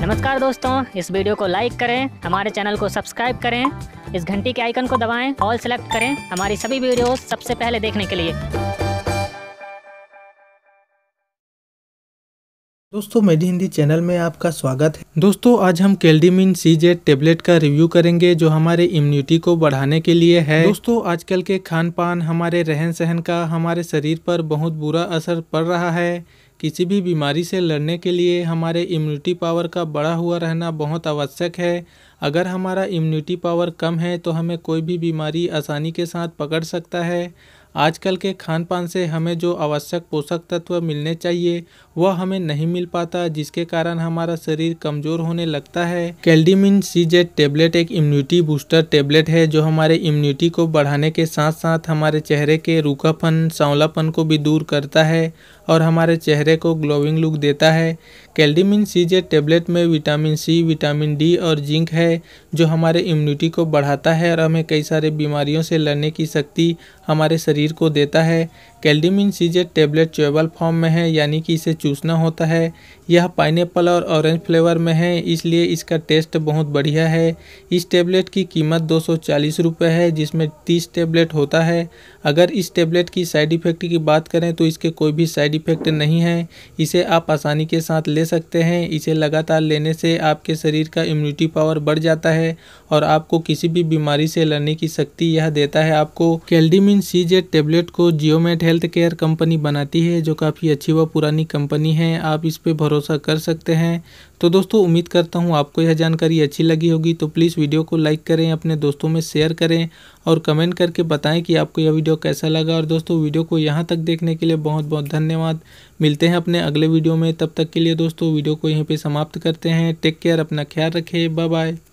नमस्कार दोस्तों इस वीडियो को लाइक करें हमारे चैनल को सब्सक्राइब करें इस घंटी के आइकन को दबाएं ऑल सेलेक्ट करें हमारी सभी वीडियोस सबसे पहले देखने के लिए दोस्तों मेडी हिंदी चैनल में आपका स्वागत है दोस्तों आज हम कैल्डिमिन सी जेड टेबलेट का रिव्यू करेंगे जो हमारे इम्यूनिटी को बढ़ाने के लिए है दोस्तों आजकल के खान पान हमारे रहन सहन का हमारे शरीर पर बहुत बुरा असर पड़ रहा है किसी भी बीमारी से लड़ने के लिए हमारे इम्यूनिटी पावर का बढ़ा हुआ रहना बहुत आवश्यक है अगर हमारा इम्यूनिटी पावर कम है तो हमें कोई भी बीमारी आसानी के साथ पकड़ सकता है आजकल के खान पान से हमें जो आवश्यक पोषक तत्व मिलने चाहिए वह हमें नहीं मिल पाता जिसके कारण हमारा शरीर कमज़ोर होने लगता है कैल्डिमिन सी जेड टेबलेट एक इम्यूनिटी बूस्टर टेबलेट है जो हमारे इम्यूनिटी को बढ़ाने के साथ साथ हमारे चेहरे के रूखापन सांवलापन को भी दूर करता है और हमारे चेहरे को ग्लोविंग लुक देता है कैल्डिमिन सी जेड टेबलेट में विटामिन सी विटामिन डी और जिंक है जो हमारे इम्यूनिटी को बढ़ाता है और हमें कई सारे बीमारियों से लड़ने की शक्ति हमारे शरीर शरीर को देता है कैल्डिमिन सीजेट टेबलेट चोबल फॉर्म में है यानी कि इसे चूसना होता है यह पाइनएप्पल और ऑरेंज फ्लेवर में है इसलिए इसका टेस्ट बहुत बढ़िया है इस टेबलेट की कीमत दो सौ है जिसमें तीस टेबलेट होता है अगर इस टेबलेट की साइड इफ़ेक्ट की बात करें तो इसके कोई भी साइड इफ़ेक्ट नहीं है इसे आप आसानी के साथ ले सकते हैं इसे लगातार लेने से आपके शरीर का इम्यूनिटी पावर बढ़ जाता है और आपको किसी भी बीमारी से लड़ने की शक्ति यह देता है आपको कैल्डिमिन सीजेट टेबलेट को जियोमेट हेल्थ केयर कंपनी बनाती है जो काफ़ी अच्छी व पुरानी कंपनी है आप इस पर भरोसा कर सकते हैं तो दोस्तों उम्मीद करता हूँ आपको यह जानकारी अच्छी लगी होगी तो प्लीज़ वीडियो को लाइक करें अपने दोस्तों में शेयर करें और कमेंट करके बताएं कि आपको यह वीडियो कैसा लगा और दोस्तों वीडियो को यहाँ तक देखने के लिए बहुत बहुत धन्यवाद मिलते हैं अपने अगले वीडियो में तब तक के लिए दोस्तों वीडियो को यहीं पर समाप्त करते हैं टेक केयर अपना ख्याल रखें बाय बाय